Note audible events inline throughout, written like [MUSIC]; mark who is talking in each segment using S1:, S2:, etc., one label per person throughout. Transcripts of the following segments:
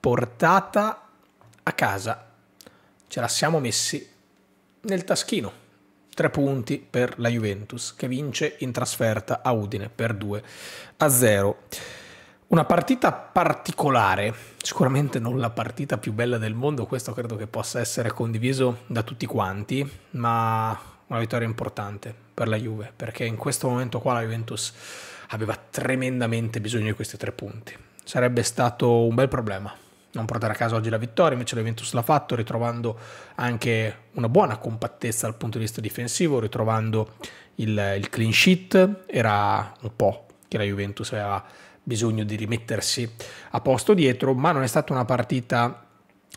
S1: portata a casa. Ce la siamo messi nel taschino. Tre punti per la Juventus che vince in trasferta a Udine per 2 a 0. Una partita particolare, sicuramente non la partita più bella del mondo, questo credo che possa essere condiviso da tutti quanti, ma una vittoria importante per la Juve, perché in questo momento qua la Juventus aveva tremendamente bisogno di questi tre punti. Sarebbe stato un bel problema non portare a casa oggi la vittoria, invece la Juventus l'ha fatto ritrovando anche una buona compattezza dal punto di vista difensivo, ritrovando il, il clean sheet, era un po' che la Juventus aveva bisogno di rimettersi a posto dietro, ma non è stata una partita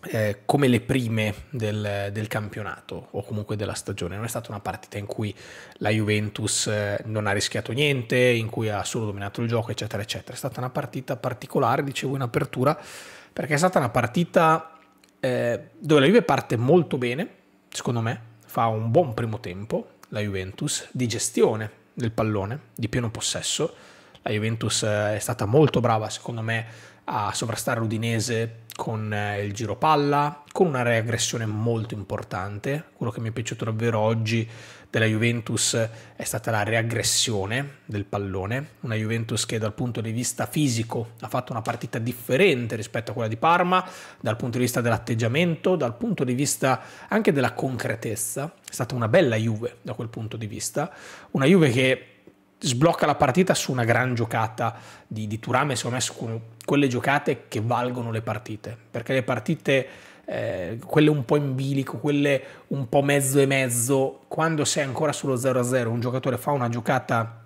S1: eh, come le prime del, del, campionato o comunque della stagione. Non è stata una partita in cui la Juventus eh, non ha rischiato niente, in cui ha solo dominato il gioco, eccetera, eccetera. È stata una partita particolare, dicevo in apertura, perché è stata una partita eh, dove la Juve parte molto bene, secondo me, fa un buon primo tempo la Juventus di gestione del pallone, di pieno possesso. La Juventus eh, è stata molto brava, secondo me, a sovrastare l'Udinese con eh, il giro palla, con una reaggressione molto importante. Quello che mi è piaciuto davvero oggi della Juventus è stata la reaggressione del pallone, una Juventus che dal punto di vista fisico ha fatto una partita differente rispetto a quella di Parma, dal punto di vista dell'atteggiamento, dal punto di vista anche della concretezza. È stata una bella Juve da quel punto di vista, una Juve che sblocca la partita su una gran giocata di, di Turame, secondo me su quelle giocate che valgono le partite, perché le partite, eh, quelle un po' in bilico, quelle un po' mezzo e mezzo, quando sei ancora sullo 0-0, un giocatore fa una giocata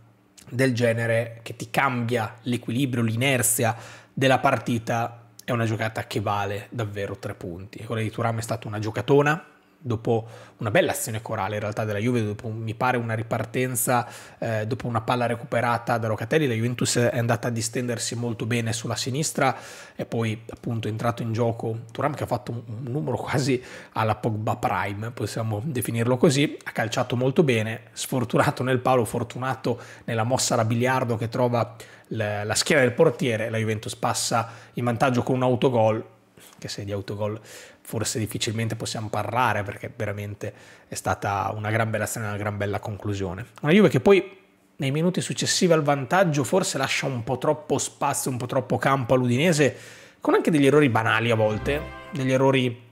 S1: del genere che ti cambia l'equilibrio, l'inerzia della partita, è una giocata che vale davvero tre punti. Quella di Turame è stata una giocatona, dopo una bella azione corale in realtà della Juve, dopo mi pare una ripartenza, eh, dopo una palla recuperata da Locatelli, la Juventus è andata a distendersi molto bene sulla sinistra e poi appunto è entrato in gioco Turam che ha fatto un, numero quasi alla Pogba Prime, possiamo definirlo così, ha calciato molto bene, sfortunato nel palo, fortunato nella mossa da biliardo che trova la, la schiena del portiere, la Juventus passa in vantaggio con un autogol che se di autogol forse difficilmente possiamo parlare perché veramente è stata una gran bella strana, una gran bella conclusione. Una Juve che poi nei minuti successivi al vantaggio forse lascia un po' troppo spazio, un po' troppo campo all'Udinese, con anche degli errori banali a volte, degli errori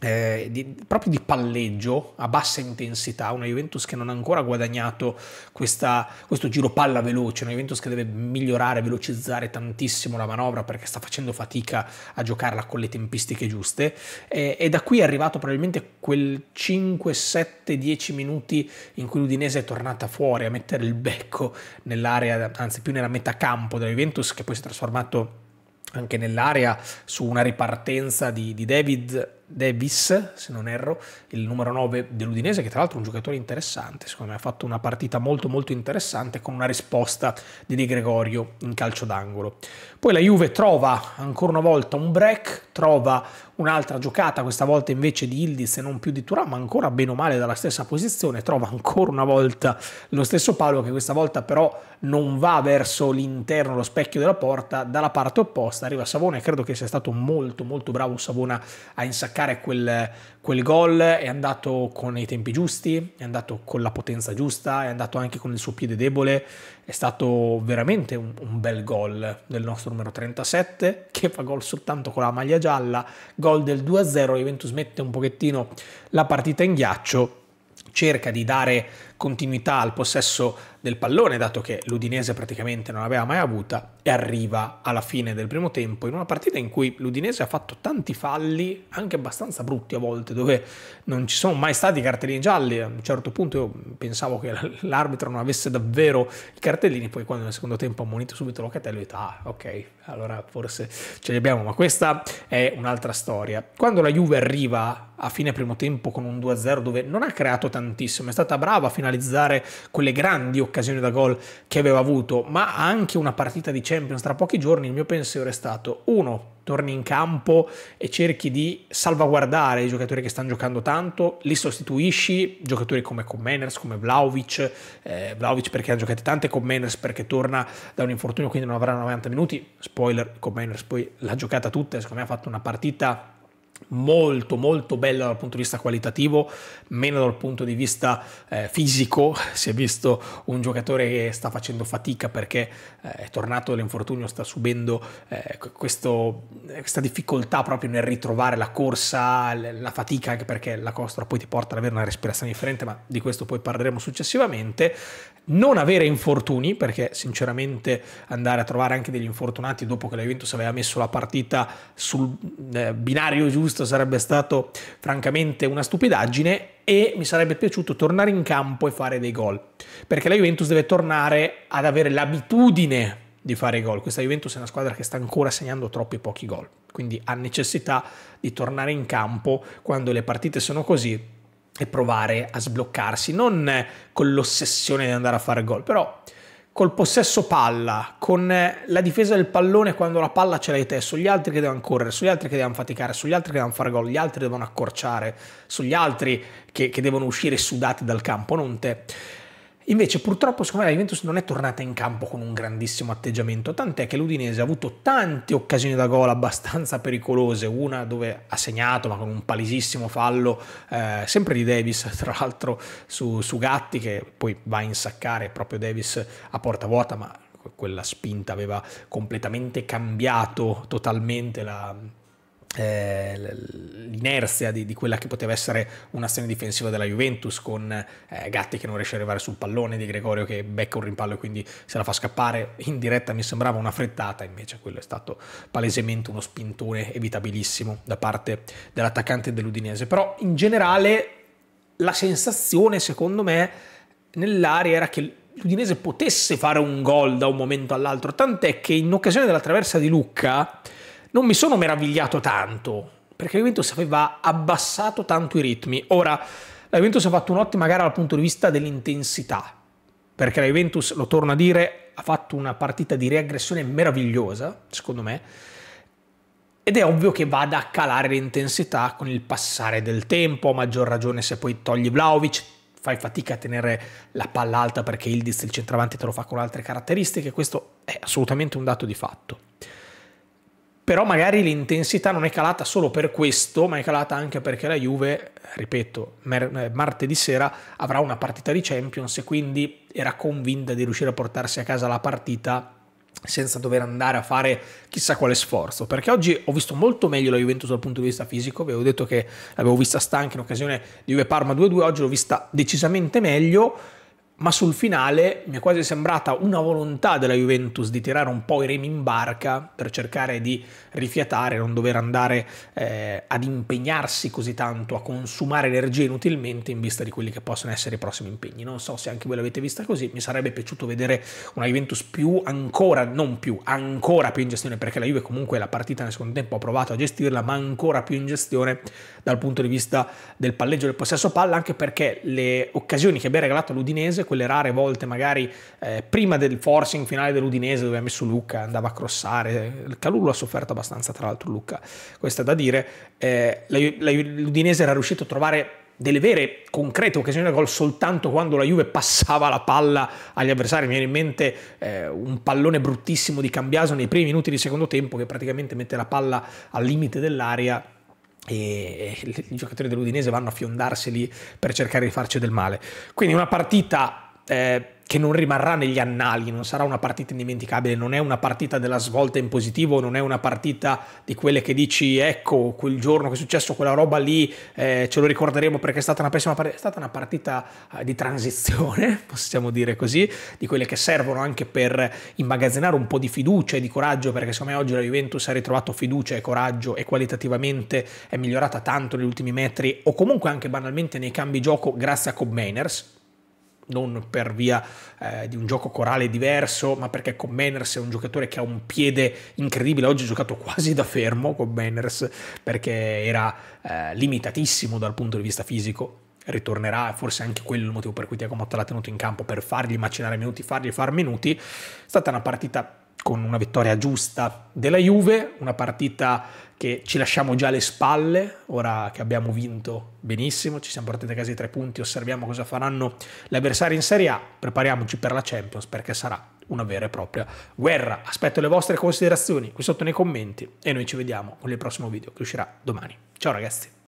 S1: eh, di, proprio di palleggio a bassa intensità, una Juventus che non ha ancora guadagnato questa, questo giro palla veloce, una Juventus che deve migliorare, velocizzare tantissimo la manovra perché sta facendo fatica a giocarla con le tempistiche giuste eh, e da qui è arrivato probabilmente quel 5, 7, 10 minuti in cui l'Udinese è tornata fuori a mettere il becco nell'area, anzi più nella metà campo della Juventus che poi si è trasformato anche nell'area su una ripartenza di, di David Davis, se non erro, il numero 9 dell'Udinese, che tra l'altro è un giocatore interessante, secondo me ha fatto una partita molto molto interessante con una risposta di Di Gregorio in calcio d'angolo. Poi la Juve trova ancora una volta un break, trova un'altra giocata, questa volta invece di Ildiz e non più di Turam, ma ancora bene o male dalla stessa posizione, trova ancora una volta lo stesso palo che questa volta però non va verso l'interno, lo specchio della porta, dalla parte opposta arriva Savona e credo che sia stato molto molto bravo Savona a insaccare innescare quel, quel gol è andato con i tempi giusti, è andato con la potenza giusta, è andato anche con il suo piede debole, è stato veramente un, un bel gol del nostro numero 37 che fa gol soltanto con la maglia gialla, gol del 2-0, Juventus mette un pochettino la partita in ghiaccio, cerca di dare continuità al possesso del pallone, dato che l'Udinese praticamente non l'aveva mai avuta, e arriva alla fine del primo tempo in una partita in cui l'Udinese ha fatto tanti falli, anche abbastanza brutti a volte, dove non ci sono mai stati cartellini gialli. A un certo punto io pensavo che [LAUGHS] l'arbitro non avesse davvero i cartellini, poi quando nel secondo tempo ha ammonito subito Locatello ho detto, ah ok, allora forse ce li abbiamo, ma questa è un'altra storia. Quando la Juve arriva a fine primo tempo con un 2-0 dove non ha creato tantissimo, è stata brava fino a analizzare quelle grandi occasioni da gol che aveva avuto, ma anche una partita di Champions tra pochi giorni, il mio pensiero è stato uno, torni in campo e cerchi di salvaguardare i giocatori che stanno giocando tanto, li sostituisci, giocatori come Commeners, come Vlaovic, eh, Vlaovic perché ha giocato tante, Commeners perché torna da un infortunio quindi non avrà 90 minuti, spoiler, Commeners poi l'ha giocata tutta, secondo me ha fatto una partita molto molto bella dal punto di vista qualitativo, meno dal punto di vista eh, fisico, [LAUGHS] si è visto un giocatore che sta facendo fatica perché eh, è tornato dall'infortunio, sta subendo eh, questo, eh, questa difficoltà proprio nel ritrovare la corsa, la fatica anche perché la costra poi ti porta ad avere una respirazione differente, ma di questo poi parleremo successivamente, non avere infortuni perché sinceramente andare a trovare anche degli infortunati dopo che la Juventus aveva messo la partita sul eh, binario giusto giusto sarebbe stato francamente una stupidaggine e mi sarebbe piaciuto tornare in campo e fare dei gol, perché la Juventus deve tornare ad avere l'abitudine di fare gol. Questa Juventus è una squadra che sta ancora segnando troppi pochi gol, quindi ha necessità di tornare in campo quando le partite sono così e provare a sbloccarsi, non con l'ossessione di andare a fare gol, però col possesso palla, con eh, la difesa del pallone quando la palla ce l'hai te, sugli altri che devono correre, sugli altri che devono faticare, sugli altri che devono fare gol, gli altri devono accorciare, sugli altri che, che devono uscire sudati dal campo, non te. Invece purtroppo secondo me la Juventus non è tornata in campo con un grandissimo atteggiamento, tant'è che l'Udinese ha avuto tante occasioni da gol abbastanza pericolose, una dove ha segnato ma con un palesissimo fallo, eh, sempre di Davis [LAUGHS] tra l'altro su, su Gatti che poi va a insaccare proprio Davis a porta vuota ma quella spinta aveva completamente cambiato totalmente la, eh, l'inerzia di, di, quella che poteva essere un'azione difensiva della Juventus con eh, Gatti che non riesce a arrivare sul pallone di Gregorio che becca un rimpallo e quindi se la fa scappare in diretta mi sembrava una frettata invece quello è stato palesemente uno spintone evitabilissimo da parte dell'attaccante dell'Udinese però in generale la sensazione secondo me nell'aria era che l'Udinese potesse fare un gol da un momento all'altro tant'è che in occasione della traversa di Lucca non mi sono meravigliato tanto, perché la Juventus aveva abbassato tanto i ritmi. Ora, la Juventus ha fatto un'ottima gara dal punto di vista dell'intensità, perché la Juventus, lo torno a dire, ha fatto una partita di riaggressione meravigliosa, secondo me, ed è ovvio che vada a calare l'intensità con il passare del tempo, a maggior ragione se poi togli Vlaovic, fai fatica a tenere la palla alta perché Ildiz, il centravanti, te lo fa con altre caratteristiche, questo è assolutamente un dato di fatto però magari l'intensità non è calata solo per questo, ma è calata anche perché la Juve, ripeto, eh, martedì sera avrà una partita di Champions e quindi era convinta di riuscire a portarsi a casa la partita senza dover andare a fare chissà quale sforzo perché oggi ho visto molto meglio la Juventus dal punto di vista fisico vi avevo detto che l'avevo vista stanca in occasione di Juve Parma 2-2 oggi l'ho vista decisamente meglio ma sul finale mi è quasi sembrata una volontà della Juventus di tirare un po' i remi in barca per cercare di rifiatare, non dover andare eh, ad impegnarsi così tanto, a consumare energie inutilmente in vista di quelli che possono essere i prossimi impegni. Non so se anche voi l'avete vista così, mi sarebbe piaciuto vedere una Juventus più ancora, non più, ancora più in gestione, perché la Juve comunque la partita nel secondo tempo ha provato a gestirla, ma ancora più in gestione dal punto di vista del palleggio del possesso palla, anche perché le occasioni che abbia regalato all'Udinese quelle rare volte magari eh, prima del forcing finale dell'Udinese dove ha messo Luca, andava a crossare, il Calulu ha sofferto abbastanza tra l'altro Luca, questo è da dire, eh, l'Udinese era riuscito a trovare delle vere concrete occasioni da gol soltanto quando la Juve passava la palla agli avversari. Mi viene in mente eh, un pallone bruttissimo di Cambiaso nei primi minuti di secondo tempo che praticamente mette la palla al limite dell'area e i giocatori dell'Udinese vanno a fiondarseli per cercare di farci del male. Quindi una partita eh, che non rimarrà negli annali, non sarà una partita indimenticabile, non è una partita della svolta in positivo, non è una partita di quelle che dici ecco quel giorno che è successo quella roba lì eh, ce lo ricorderemo perché è stata una pessima partita, è stata una partita eh, di transizione, [LAUGHS] possiamo dire così, di quelle che servono anche per immagazzinare un po' di fiducia e di coraggio perché secondo me oggi la Juventus ha ritrovato fiducia e coraggio e qualitativamente è migliorata tanto negli ultimi metri o comunque anche banalmente nei cambi gioco grazie a Cobb Mainers non per via eh, di un gioco corale diverso, ma perché con Manners è un giocatore che ha un piede incredibile. Oggi ha giocato quasi da fermo con Manners perché era eh, limitatissimo dal punto di vista fisico. Ritornerà, forse anche quello è il motivo per cui Tiago Motta l'ha tenuto in campo per fargli macinare minuti, fargli far minuti. È stata una partita con una vittoria giusta della Juve, una partita che ci lasciamo già alle spalle, ora che abbiamo vinto benissimo, ci siamo portati a casa i tre punti, osserviamo cosa faranno gli avversari in Serie A, prepariamoci per la Champions perché sarà una vera e propria guerra. Aspetto le vostre considerazioni qui sotto nei commenti e noi ci vediamo con il prossimo video che uscirà domani. Ciao ragazzi!